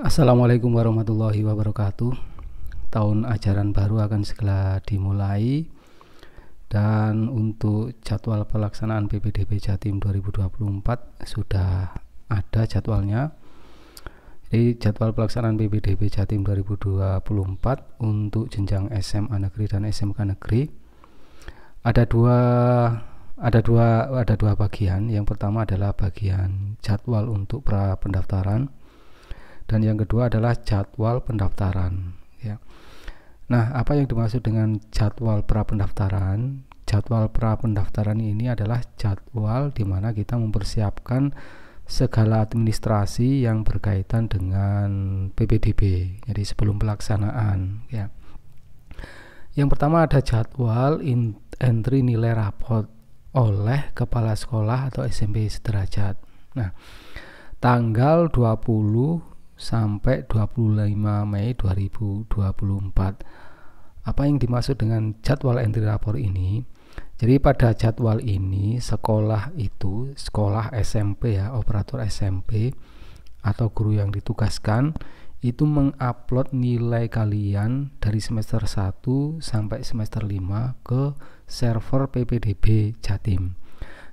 Assalamualaikum warahmatullahi wabarakatuh. Tahun ajaran baru akan segera dimulai dan untuk jadwal pelaksanaan PPDB Jatim 2024 sudah ada jadwalnya. Jadi jadwal pelaksanaan PPDB Jatim 2024 untuk jenjang SMA negeri dan SMK negeri ada dua ada dua ada dua bagian. Yang pertama adalah bagian jadwal untuk pra pendaftaran dan yang kedua adalah jadwal pendaftaran ya. Nah, apa yang dimaksud dengan jadwal pra pendaftaran? Jadwal pra pendaftaran ini adalah jadwal di mana kita mempersiapkan segala administrasi yang berkaitan dengan PPDB. Jadi sebelum pelaksanaan ya. Yang pertama ada jadwal entry nilai raport oleh kepala sekolah atau SMP sederajat. Nah, tanggal 20 sampai 25 Mei 2024. Apa yang dimaksud dengan jadwal entry rapor ini? Jadi pada jadwal ini sekolah itu sekolah SMP ya operator SMP atau guru yang ditugaskan itu mengupload nilai kalian dari semester 1 sampai semester 5 ke server PPDB Jatim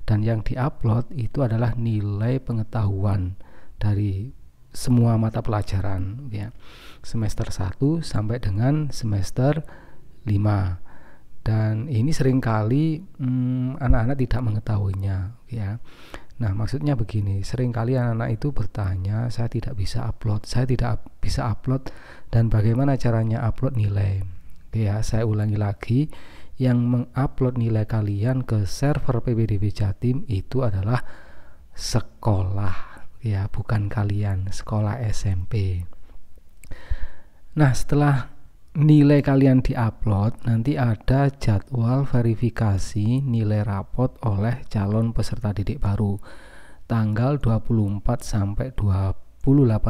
dan yang diupload itu adalah nilai pengetahuan dari semua mata pelajaran ya. Semester 1 sampai dengan semester 5. Dan ini seringkali kali hmm, anak-anak hmm, tidak mengetahuinya ya. Nah, maksudnya begini, seringkali anak-anak itu bertanya, saya tidak bisa upload, saya tidak bisa upload dan bagaimana caranya upload nilai. Ya, saya ulangi lagi, yang mengupload nilai kalian ke server PPDB Jatim itu adalah sekolah ya bukan kalian sekolah SMP nah setelah nilai kalian diupload nanti ada jadwal verifikasi nilai rapot oleh calon peserta didik baru tanggal 24 sampai 28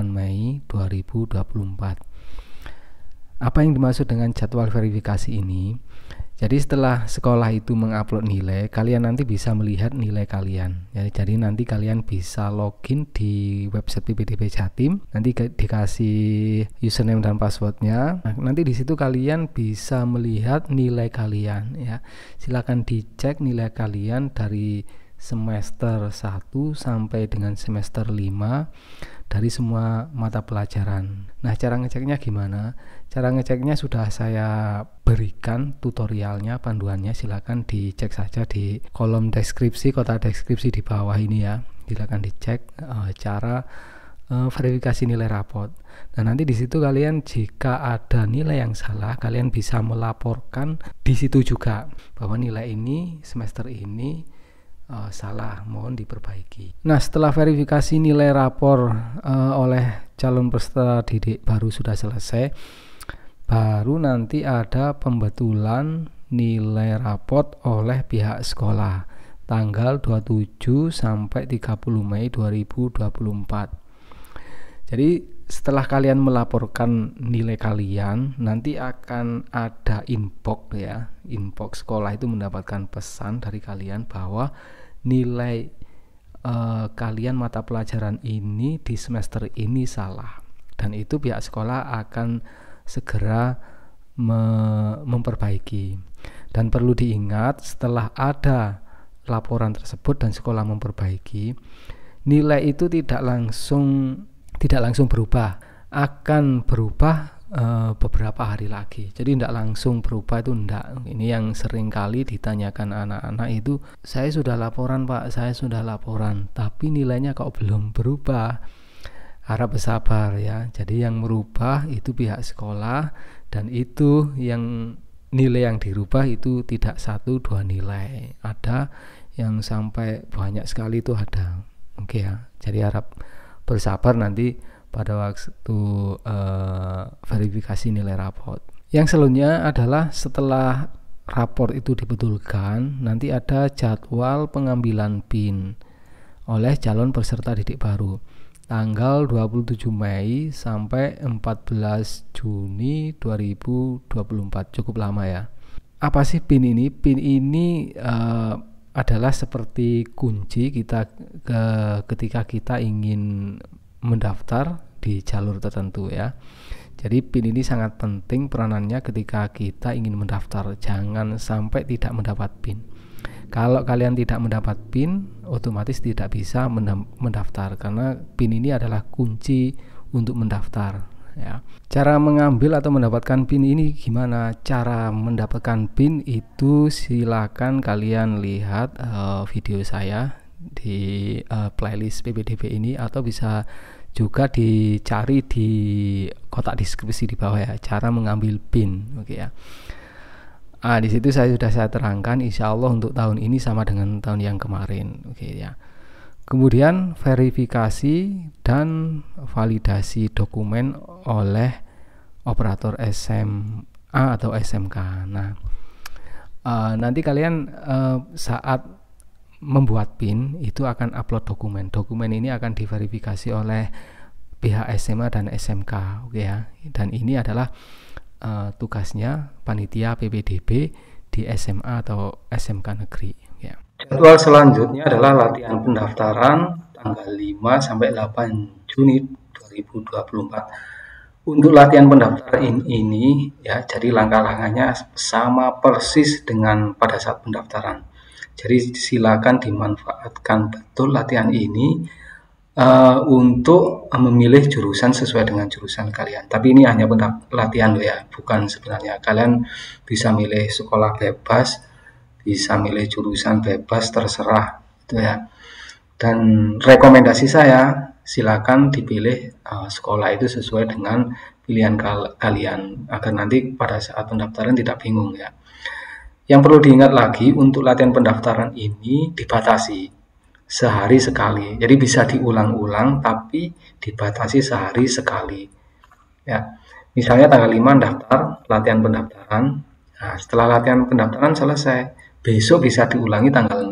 Mei 2024 apa yang dimaksud dengan jadwal verifikasi ini jadi setelah sekolah itu mengupload nilai, kalian nanti bisa melihat nilai kalian. Jadi, ya, jadi nanti kalian bisa login di website PPDB Jatim. Nanti dikasih username dan passwordnya. Nah, nanti di situ kalian bisa melihat nilai kalian. Ya, silakan dicek nilai kalian dari semester 1 sampai dengan semester 5 dari semua mata pelajaran. Nah, cara ngeceknya gimana? Cara ngeceknya sudah saya berikan tutorialnya, panduannya silahkan dicek saja di kolom deskripsi, kotak deskripsi di bawah ini ya. Silahkan dicek uh, cara uh, verifikasi nilai rapot. Nah, nanti di situ kalian jika ada nilai yang salah, kalian bisa melaporkan di situ juga bahwa nilai ini semester ini uh, salah, mohon diperbaiki. Nah, setelah verifikasi nilai rapor uh, oleh calon peserta didik baru sudah selesai, baru nanti ada pembetulan nilai raport oleh pihak sekolah tanggal 27 sampai 30 Mei 2024. Jadi setelah kalian melaporkan nilai kalian, nanti akan ada inbox ya. Inbox sekolah itu mendapatkan pesan dari kalian bahwa nilai eh, kalian mata pelajaran ini di semester ini salah. Dan itu pihak sekolah akan segera me memperbaiki. Dan perlu diingat setelah ada laporan tersebut dan sekolah memperbaiki, nilai itu tidak langsung tidak langsung berubah, akan berubah e, beberapa hari lagi. Jadi tidak langsung berubah itu tidak. Ini yang sering kali ditanyakan anak-anak itu, saya sudah laporan pak, saya sudah laporan, tapi nilainya kok belum berubah. Harap bersabar ya. Jadi yang merubah itu pihak sekolah dan itu yang nilai yang dirubah itu tidak satu dua nilai ada yang sampai banyak sekali itu ada oke okay ya jadi harap bersabar nanti pada waktu uh, verifikasi nilai raport. Yang selanjutnya adalah setelah raport itu dibetulkan, nanti ada jadwal pengambilan PIN oleh calon peserta didik baru tanggal 27 Mei sampai 14 Juni 2024 cukup lama ya apa sih PIN ini? PIN ini uh, adalah seperti kunci kita ke, ketika kita ingin mendaftar di jalur tertentu ya. Jadi PIN ini sangat penting peranannya ketika kita ingin mendaftar. Jangan sampai tidak mendapat PIN. Kalau kalian tidak mendapat PIN, otomatis tidak bisa mendaftar karena PIN ini adalah kunci untuk mendaftar ya. Cara mengambil atau mendapatkan PIN ini gimana? Cara mendapatkan PIN itu silakan kalian lihat uh, video saya di uh, playlist PPDB ini atau bisa juga dicari di kotak deskripsi di bawah ya cara mengambil pin oke okay ya ah di situ saya sudah saya terangkan insya Allah untuk tahun ini sama dengan tahun yang kemarin oke okay ya Kemudian verifikasi dan validasi dokumen oleh operator SMA atau SMK. Nah, uh, nanti kalian uh, saat membuat PIN itu akan upload dokumen. Dokumen ini akan diverifikasi oleh pihak SMA dan SMK, oke okay ya. Dan ini adalah uh, tugasnya panitia PPDB di SMA atau SMK negeri. Jadwal selanjutnya adalah latihan pendaftaran tanggal 5 sampai 8 Juni 2024. Untuk latihan pendaftaran ini, ya, jadi langkah-langkahnya sama persis dengan pada saat pendaftaran. Jadi silakan dimanfaatkan betul latihan ini uh, untuk memilih jurusan sesuai dengan jurusan kalian. Tapi ini hanya latihan ya, bukan sebenarnya kalian bisa milih sekolah bebas bisa milih jurusan bebas terserah gitu ya dan rekomendasi saya silakan dipilih uh, sekolah itu sesuai dengan pilihan kal kalian agar nanti pada saat pendaftaran tidak bingung ya yang perlu diingat lagi untuk latihan pendaftaran ini dibatasi sehari sekali. Jadi bisa diulang-ulang tapi dibatasi sehari sekali. Ya. Misalnya tanggal 5 daftar latihan pendaftaran. Nah, setelah latihan pendaftaran selesai, Besok bisa diulangi tanggal 6,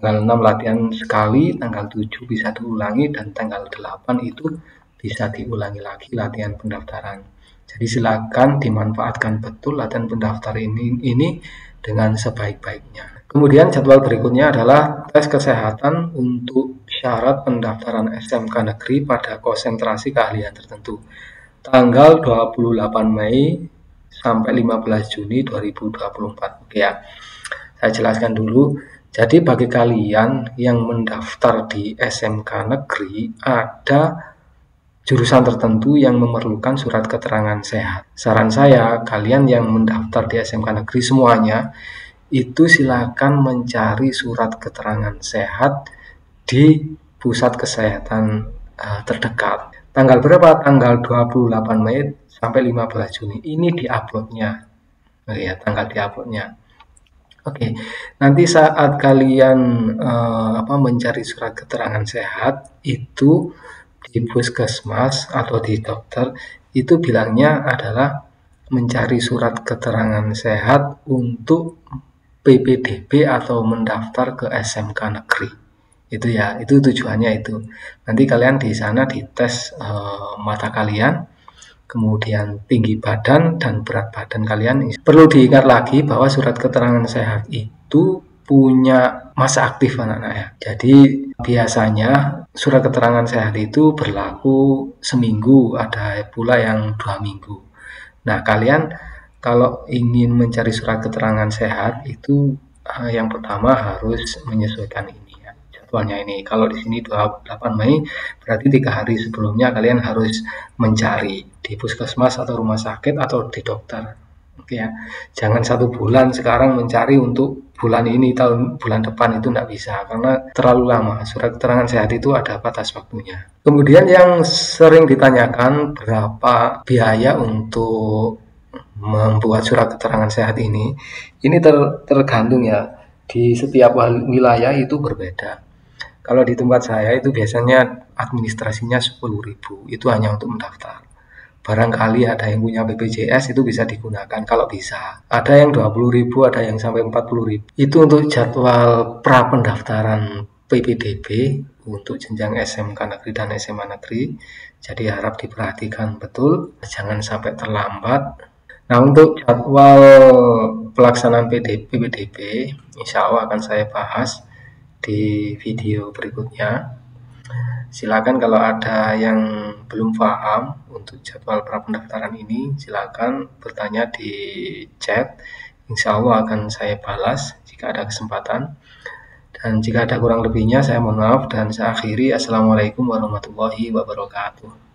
tanggal 6 latihan sekali, tanggal 7 bisa diulangi, dan tanggal 8 itu bisa diulangi lagi latihan pendaftaran. Jadi silakan dimanfaatkan betul latihan pendaftar ini, ini dengan sebaik-baiknya. Kemudian jadwal berikutnya adalah tes kesehatan untuk syarat pendaftaran SMK Negeri pada konsentrasi keahlian tertentu. Tanggal 28 Mei sampai 15 Juni 2024. Oke ya. Saya jelaskan dulu. Jadi bagi kalian yang mendaftar di SMK negeri ada jurusan tertentu yang memerlukan surat keterangan sehat. Saran saya, kalian yang mendaftar di SMK negeri semuanya itu silakan mencari surat keterangan sehat di pusat kesehatan uh, terdekat. Tanggal berapa? Tanggal 28 Mei sampai 15 Juni. Ini diuploadnya. Oh ya, tanggal diuploadnya. Oke, nanti saat kalian uh, apa mencari surat keterangan sehat itu di puskesmas atau di dokter itu bilangnya adalah mencari surat keterangan sehat untuk PPDB atau mendaftar ke SMK negeri. Itu ya, itu tujuannya itu. Nanti kalian di sana dites uh, mata kalian kemudian tinggi badan dan berat badan kalian. Perlu diingat lagi bahwa surat keterangan sehat itu punya masa aktif anak-anak ya. Jadi biasanya surat keterangan sehat itu berlaku seminggu, ada pula yang dua minggu. Nah kalian kalau ingin mencari surat keterangan sehat itu eh, yang pertama harus menyesuaikan ini jadwalnya ini. Kalau di sini 28 Mei berarti tiga hari sebelumnya kalian harus mencari di puskesmas atau rumah sakit atau di dokter. Oke ya, jangan satu bulan sekarang mencari untuk bulan ini tahun bulan depan itu tidak bisa karena terlalu lama. Surat keterangan sehat itu ada batas waktunya. Kemudian yang sering ditanyakan berapa biaya untuk membuat surat keterangan sehat ini ini ter, tergantung ya di setiap wilayah itu berbeda kalau di tempat saya itu biasanya administrasinya 10.000 itu hanya untuk mendaftar. Barangkali ada yang punya BPJS itu bisa digunakan kalau bisa. Ada yang 20.000, ada yang sampai 40.000. Itu untuk jadwal pra pendaftaran PPDB untuk jenjang SMK negeri dan SMA negeri. Jadi harap diperhatikan betul, jangan sampai terlambat. Nah untuk jadwal pelaksanaan PDB, PPDB, insya Allah akan saya bahas di video berikutnya. Silakan kalau ada yang belum paham untuk jadwal pra pendaftaran ini, silakan bertanya di chat. Insya Allah akan saya balas jika ada kesempatan. Dan jika ada kurang lebihnya, saya mohon maaf dan saya akhiri. Assalamualaikum warahmatullahi wabarakatuh.